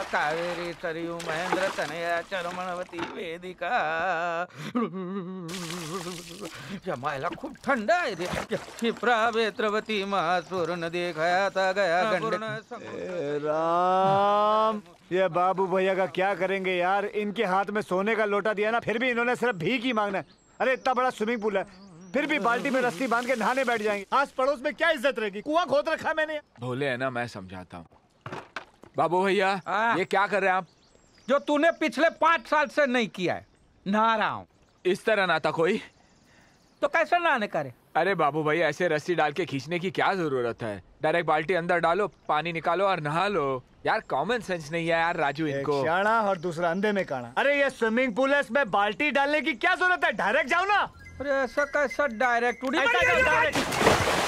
सरयू महेंद्र तनया चरमणवती वेदिका ವೇದಿಕಾ जमायला खूप थंड आहे रे क्षिप्रा बेत्रवती महासुरण देखाया गया राम ये बाबू भैया का क्या करेंगे यार इनके हाथ में सोने का लोटा दिया ना फिर भी इन्होंने सिर्फ भीख ही मांगना अरे इतना बड़ा स्विमिंग पूल है फिर भी बाल्टी में रस्सी बांध के नहाने बैठ जाएंगे आस पड़ोस में क्या इज्जत रहेगी कुआं खोद रखा मैंने भोले है ना मैं समझाता हूँ बाबू भैया ये क्या कर रहे हैं आप जो तूने पिछले पांच साल से नहीं किया है नहा रहा हूँ इस तरह ना था कोई तो कैसे नहाने करे अरे बाबू भैया ऐसे रस्सी डाल के खींचने की क्या जरूरत है डायरेक्ट बाल्टी अंदर डालो पानी निकालो और नहा लो यार कॉमन सेंस नहीं है यार राजू इनको शाना और दूसरा अंधे में काना अरे ये स्विमिंग पूल है इसमें बाल्टी डालने की क्या जरूरत है डायरेक्ट जाओ ना अरे ऐसा कैसा डायरेक्ट